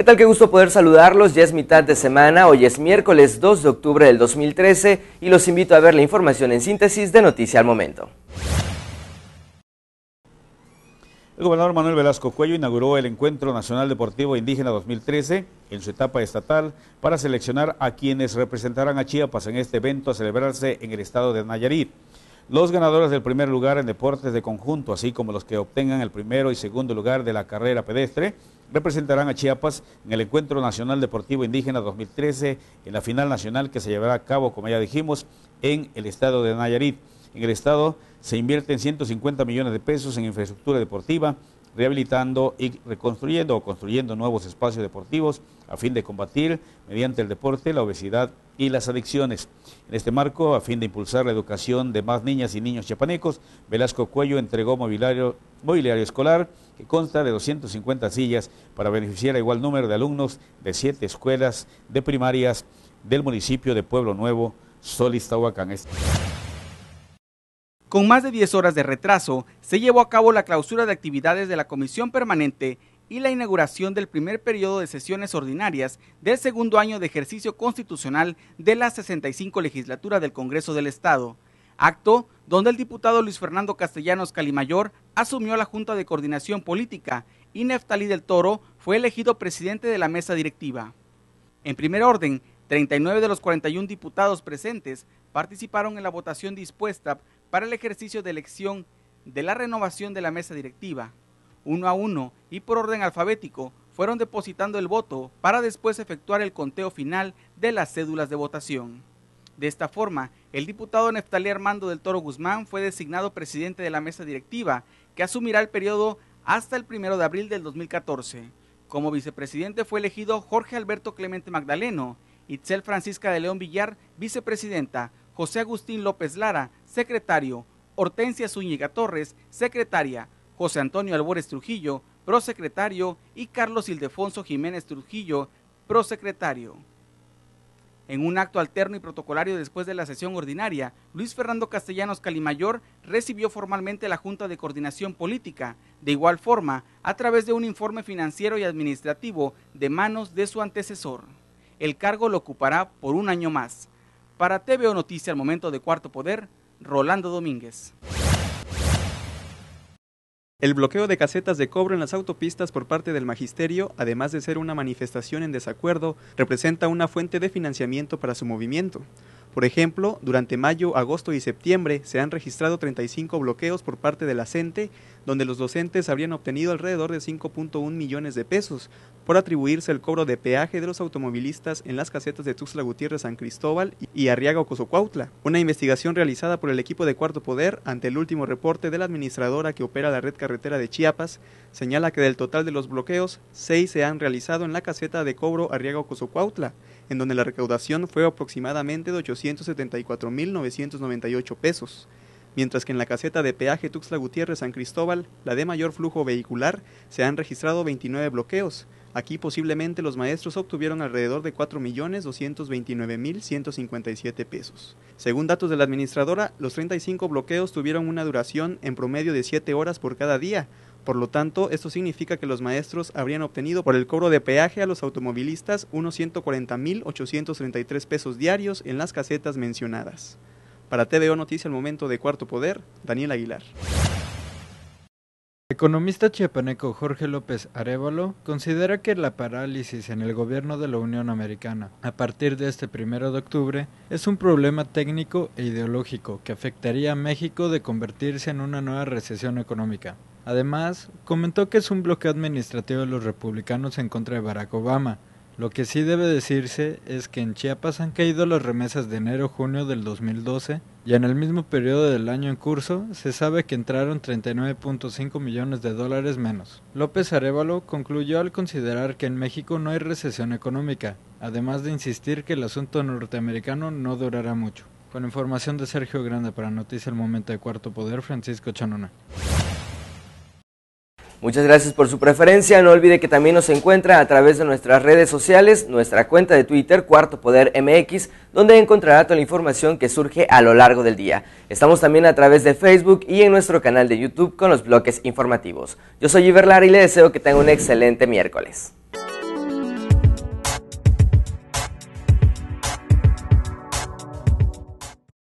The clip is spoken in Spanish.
¿Qué tal? Qué gusto poder saludarlos. Ya es mitad de semana, hoy es miércoles 2 de octubre del 2013 y los invito a ver la información en síntesis de Noticia al Momento. El gobernador Manuel Velasco Cuello inauguró el Encuentro Nacional Deportivo Indígena 2013 en su etapa estatal para seleccionar a quienes representarán a Chiapas en este evento a celebrarse en el estado de Nayarit. Los ganadores del primer lugar en deportes de conjunto, así como los que obtengan el primero y segundo lugar de la carrera pedestre, representarán a Chiapas en el Encuentro Nacional Deportivo Indígena 2013 en la final nacional que se llevará a cabo, como ya dijimos, en el estado de Nayarit. En el estado se invierten 150 millones de pesos en infraestructura deportiva, rehabilitando y reconstruyendo o construyendo nuevos espacios deportivos a fin de combatir mediante el deporte la obesidad y las adicciones. En este marco, a fin de impulsar la educación de más niñas y niños chiapanecos, Velasco Cuello entregó mobiliario, mobiliario escolar que consta de 250 sillas para beneficiar a igual número de alumnos de siete escuelas de primarias del municipio de Pueblo Nuevo, Solistahuacán. Con más de 10 horas de retraso, se llevó a cabo la clausura de actividades de la Comisión Permanente y la inauguración del primer periodo de sesiones ordinarias del segundo año de ejercicio constitucional de la 65 legislatura del Congreso del Estado, acto donde el diputado Luis Fernando Castellanos Calimayor asumió la Junta de Coordinación Política y Neftalí del Toro fue elegido presidente de la mesa directiva. En primer orden, 39 de los 41 diputados presentes participaron en la votación dispuesta para el ejercicio de elección de la renovación de la mesa directiva. Uno a uno y por orden alfabético fueron depositando el voto para después efectuar el conteo final de las cédulas de votación. De esta forma, el diputado Neftalí Armando del Toro Guzmán fue designado presidente de la mesa directiva, que asumirá el periodo hasta el primero de abril del 2014. Como vicepresidente fue elegido Jorge Alberto Clemente Magdaleno, Itzel Francisca de León Villar, vicepresidenta, José Agustín López Lara, secretario, Hortensia Zúñiga Torres, secretaria, José Antonio Álvarez Trujillo, prosecretario, y Carlos Ildefonso Jiménez Trujillo, prosecretario. En un acto alterno y protocolario después de la sesión ordinaria, Luis Fernando Castellanos Calimayor recibió formalmente la Junta de Coordinación Política, de igual forma, a través de un informe financiero y administrativo de manos de su antecesor. El cargo lo ocupará por un año más. Para TVO Noticia al momento de Cuarto Poder, Rolando Domínguez. El bloqueo de casetas de cobro en las autopistas por parte del magisterio, además de ser una manifestación en desacuerdo, representa una fuente de financiamiento para su movimiento. Por ejemplo, durante mayo, agosto y septiembre se han registrado 35 bloqueos por parte de la CENTE, donde los docentes habrían obtenido alrededor de 5.1 millones de pesos por atribuirse el cobro de peaje de los automovilistas en las casetas de Tuxtla Gutiérrez, San Cristóbal y Arriaga Ocosocuautla. Una investigación realizada por el equipo de Cuarto Poder ante el último reporte de la administradora que opera la red carretera de Chiapas señala que del total de los bloqueos, 6 se han realizado en la caseta de cobro Arriaga Ocosocuautla en donde la recaudación fue aproximadamente de 874.998 pesos, mientras que en la caseta de peaje Tuxtla Gutiérrez San Cristóbal, la de mayor flujo vehicular, se han registrado 29 bloqueos. Aquí posiblemente los maestros obtuvieron alrededor de 4.229.157 pesos. Según datos de la administradora, los 35 bloqueos tuvieron una duración en promedio de 7 horas por cada día, por lo tanto, esto significa que los maestros habrían obtenido por el cobro de peaje a los automovilistas unos 140.833 pesos diarios en las casetas mencionadas. Para TVO Noticia el momento de Cuarto Poder, Daniel Aguilar. Economista chiapaneco Jorge López Arevalo considera que la parálisis en el gobierno de la Unión Americana a partir de este primero de octubre es un problema técnico e ideológico que afectaría a México de convertirse en una nueva recesión económica. Además, comentó que es un bloqueo administrativo de los republicanos en contra de Barack Obama. Lo que sí debe decirse es que en Chiapas han caído las remesas de enero-junio del 2012 y en el mismo periodo del año en curso se sabe que entraron 39.5 millones de dólares menos. López Arevalo concluyó al considerar que en México no hay recesión económica, además de insistir que el asunto norteamericano no durará mucho. Con información de Sergio Grande para Noticia El Momento de Cuarto Poder, Francisco Chanona. Muchas gracias por su preferencia. No olvide que también nos encuentra a través de nuestras redes sociales, nuestra cuenta de Twitter, Cuarto Poder MX, donde encontrará toda la información que surge a lo largo del día. Estamos también a través de Facebook y en nuestro canal de YouTube con los bloques informativos. Yo soy Iberlar y le deseo que tenga un excelente miércoles.